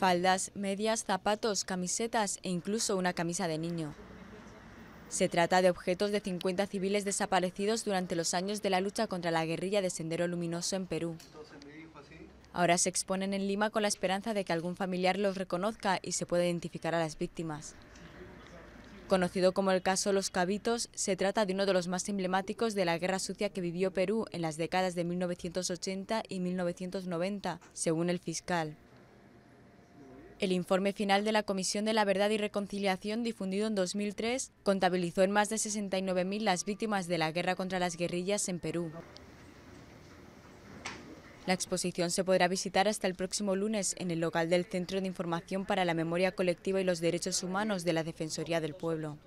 faldas, medias, zapatos, camisetas e incluso una camisa de niño. Se trata de objetos de 50 civiles desaparecidos durante los años de la lucha contra la guerrilla de Sendero Luminoso en Perú. Ahora se exponen en Lima con la esperanza de que algún familiar los reconozca y se pueda identificar a las víctimas. Conocido como el caso Los Cabitos, se trata de uno de los más emblemáticos de la guerra sucia que vivió Perú en las décadas de 1980 y 1990, según el fiscal. El informe final de la Comisión de la Verdad y Reconciliación, difundido en 2003, contabilizó en más de 69.000 las víctimas de la guerra contra las guerrillas en Perú. La exposición se podrá visitar hasta el próximo lunes en el local del Centro de Información para la Memoria Colectiva y los Derechos Humanos de la Defensoría del Pueblo.